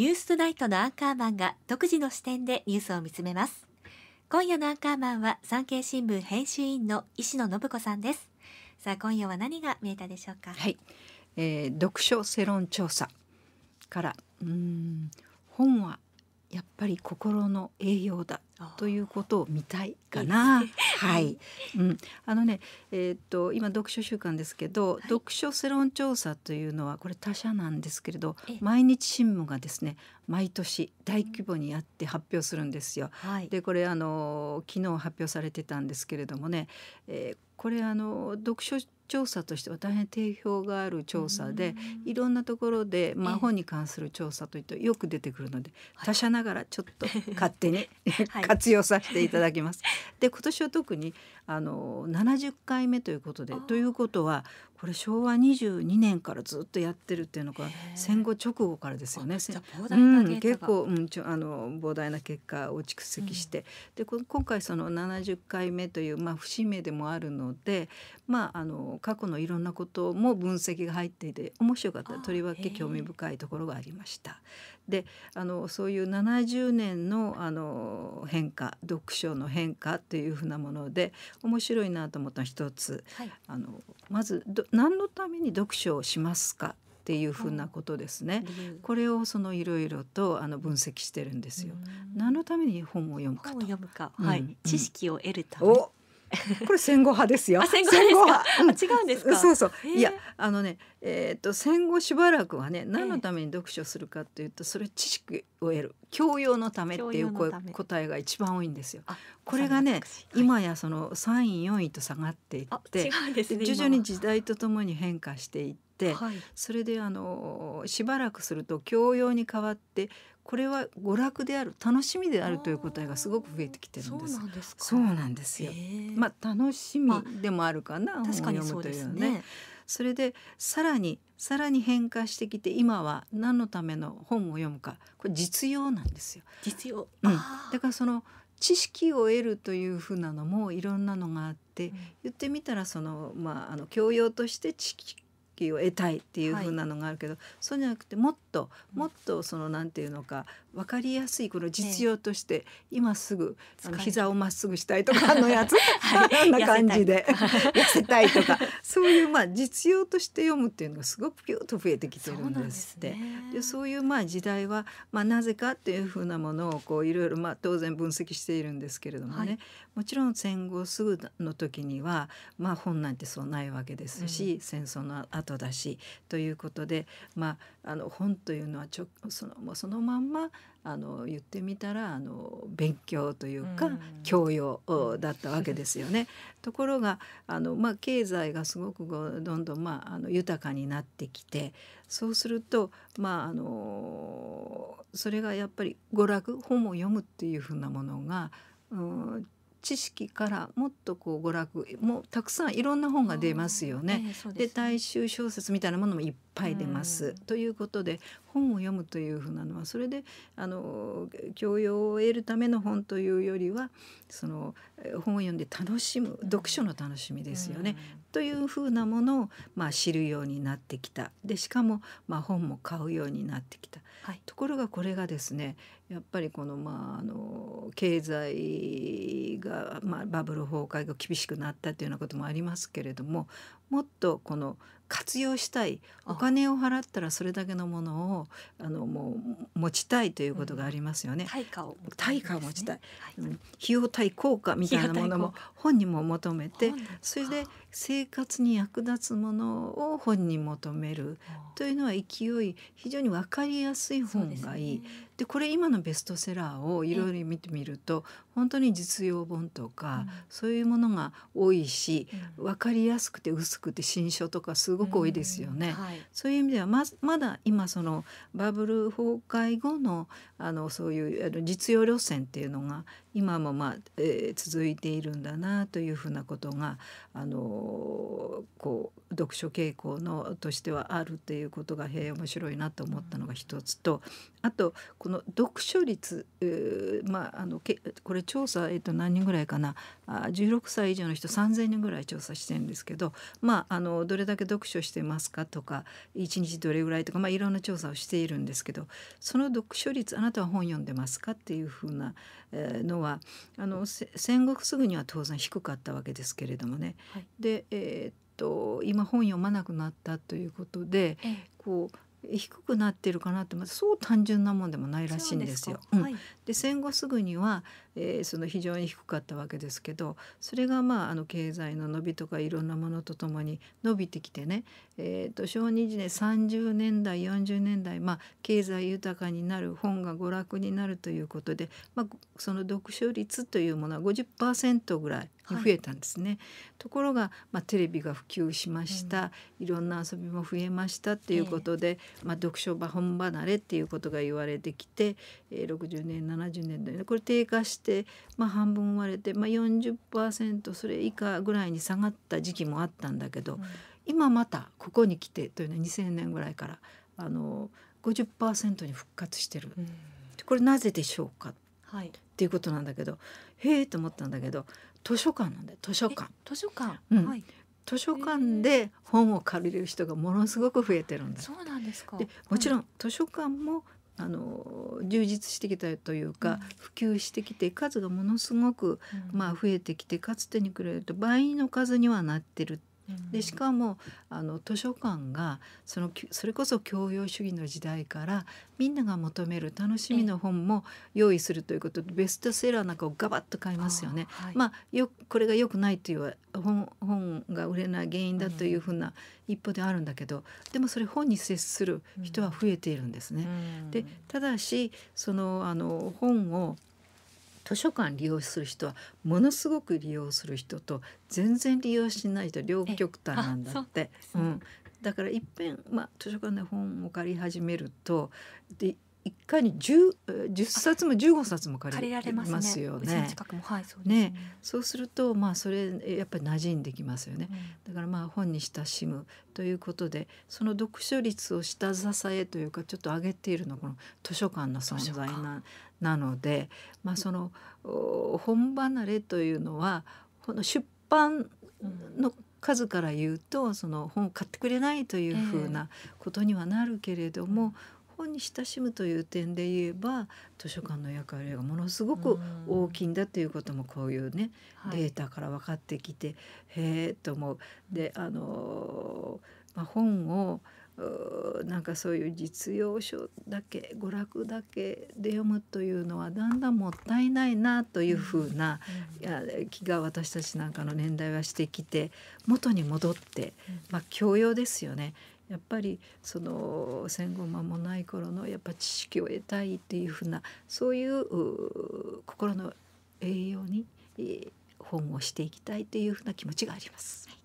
ニューストナイトのアンカーマンが独自の視点でニュースを見つめます。今夜のアンカーマンは産経新聞編集員の石野信子さんです。さあ今夜は何が見えたでしょうか。はい、えー、読書世論調査からうん本はやっぱり心の栄養だということを見たいかな。はい、うん、あのね、えー、っと今読書週間ですけど、はい、読書世論調査というのはこれ他社なんですけれど、毎日新聞がですね、毎年大規模にやって発表するんですよ。うん、でこれあの昨日発表されてたんですけれどもね、えー、これあの読書調査としては大変定評がある調査でいろんなところで、まあ、本に関する調査といってよく出てくるので他社ながらちょっと勝手に はい、活用させていただきます。で今年は特にあの70回目ということでということはこれ昭和22年からずっとやってるっていうのが戦後直後からですよね。うん、結構、うん、ちょあの膨大な結果を蓄積して、うん、で今回その70回目という、まあ、節目でもあるのので、まあ、あの過去のいろんなことも分析が入っていて面白かったとりわけ興味深いところがありました。であのそういう70年のあの変化読書の変化というふうなもので面白いなと思ったの一つ、はい、あのまず何のために読書をしますかっていうふなことですね、これをそのいろいろとあの分析してるんですよ、何のために本を読むかと、はい、知識を得るため これ戦後派ですよ。戦後派あ違うんですか。そうそう。いやあのね、えっと戦後しばらくはね、何のために読書するかというと、それ知識を得る教養のためっていう答えが一番多いんですよ。これがね、今やその三位四位と下がっていって、ね、徐々に時代とともに変化していって。、はい、それであのしばらくすると教養に変わってこれは娯楽である楽しみであるという答えがすごく増えてきてるんです。そうなんですよ。まあ楽しみでもあるかな、まあ、確かにそうですね。ねそれでさらにさらに変化してきて今は何のための本を読むかこれ実用なんですよ。実用。うん。だからその知識を得るというふうなのもいろんなのがあって、うん、言ってみたらその、まあ、あの教養として知を得たいっていうふうなのがあるけど、はい、そうじゃなくてもっともっとそのなんていうのか分かりやすいこの実用として、今すぐ膝をまっすぐしたいとかのやつ、はい、な感じで痩せたいとかそういうまあ実用として読むっていうのがすごくピューと増えてきてるんですって。そでそういうまあ時代は、まあ、なぜかっていうふうなものをこういろいろまあ当然分析しているんですけれどもね、はい、もちろん戦後すぐの時には、まあ、本なんてそうないわけですし、うん、戦争の後ことだしということで、まあ、あの本というのはちょそのもうそのまんまあの言ってみたらあの勉強というか教養だったわけですよね。ところがあの、まあ、経済がすごくどんどん、まあ、あの豊かになってきてそうすると、まあ、あのそれがやっぱり娯楽本を読むっていうふうなものが、うん、知識からもっとこう娯楽もうたくさんいろんな本が出ますよね。で大衆小説みたいなものもいっぱい出ます。ということで本を読むというふうなのはそれであの教養を得るための本というよりはその本を読んで楽しむ読書の楽しみですよね、というふうなものを、まあ、知るようになってきたでしかも、まあ、本も買うようになってきた、はい、ところがこれがですねやっぱりこの,、まあ、あの経済が、まあ、バブル崩壊が厳しくなったというようなこともありますけれどももっとこの活用したいお金を払ったらそれだけのものをあのもう持ちたいということがありますよね。うん、対価を、ね、対価を持ちたい、はい、費用対効果みたいなものも本人も求めてそれで生活に役立つものを本人求めるというのは勢い非常に分かりやすい本がいい。で、ね、これ今のベストセラーをいろいろ見てみると本当に実用本とか、うん、そういうものが多いし、うん、分かりやすくて薄くて新書とかすごく多いですよね。はい、そういう意味ではままだ今そのバブル崩壊後のあのそういうあの実用路線っていうのが今も、まあえー、続いているんだなというふうなことがあのこう読書傾向のとしてはあるということがへえ面白いなと思ったのが一つと、うん、あとこの読書率、えー、まあ、あのけこれ調査、えっと、何人ぐらいかなあ16歳以上の人3,000人ぐらい調査してるんですけど、まあ、あのどれだけ読書してますかとか1日どれぐらいとか、まあ、いろんな調査をしているんですけどその読書率あなたは本読んでますかっていうふうなのはあの戦国すぐには当然低かったわけですけれどもね。はい、で、えー、っと今本読まなくなったということで、ええ、こう低くなってるかなってそう単純なもんでもないらしいんですよ。で、はいうん、戦後すぐには、えー、その非常に低かったわけですけどそれがまああの経済の伸びとかいろんなものとともに伸びてきてね、えーと、小児時で30年代40年代、まあ、経済豊かになる本が娯楽になるということで、まあ、その読書率というものは50%ぐらいに増えたんですね。はい、ところが、まあ、テレビが普及しました、うん、いろんな遊びも増えましたっていうことで、えー、まあ、読書本離れっていうことが言われてきて、えー、60年70年代これ低下して、まあ、半分割れて、まあ40、40%それ以下ぐらいに下がった時期もあったんだけど、うん、今またここに来てというのは2000年ぐらいからあの50%に復活してる。うんこれなぜでしょうか、はい、っていうことなんだけどへえと思ったんだけど図書館なんだ図書館図書館、うん、はい、図書館で本を借りる人がものすごく増えてるんだそうなんですかでもちろん図書館もあの充実してきたというか、普及してきて数がものすごく、まあ、増えてきてかつてに比べると倍の数にはなってるでしかもあの図書館がそのそれこそ教養主義の時代からみんなが求める楽しみの本も用意するということでベストセラーなんかをガバッと買いますよね。あはい、まあ、よこれが良くないという本本が売れない原因だというふうな一歩であるんだけど、でもそれ本に接する人は増えているんですね。でただしそのあの本を図書館利用する人はものすごく利用する人と全然利用しないと両極端なんだって。ううん、だからいっぺん、まあ、図書館で本を借り始めるとで一回に十十冊も十五冊も借りられますよね。ねそうするとまあそれやっぱり馴染んできますよね、うん、だからまあ本に親しむということでその読書率を下支えというかちょっと上げているのこの図書館の存在ななので、まあ、その本離れというのはこの出版の、うん数から言うとその本を買ってくれないというふうなことにはなるけれども、本に親しむという点で言えば図書館の役割がものすごく大きいんだということもこういうね、データから分かってきて、はい、へえと思う。であのまあ、本をなんかそういう実用書だけ娯楽だけで読むというのはだんだんもったいないなというふうな気が私たちなんかの年代はしてきて元に戻って、まあ、教養ですよねやっぱりその戦後間もない頃のやっぱ知識を得たいっていうふうなそういう心の栄養に、本をしていきたいというふうな気持ちがあります。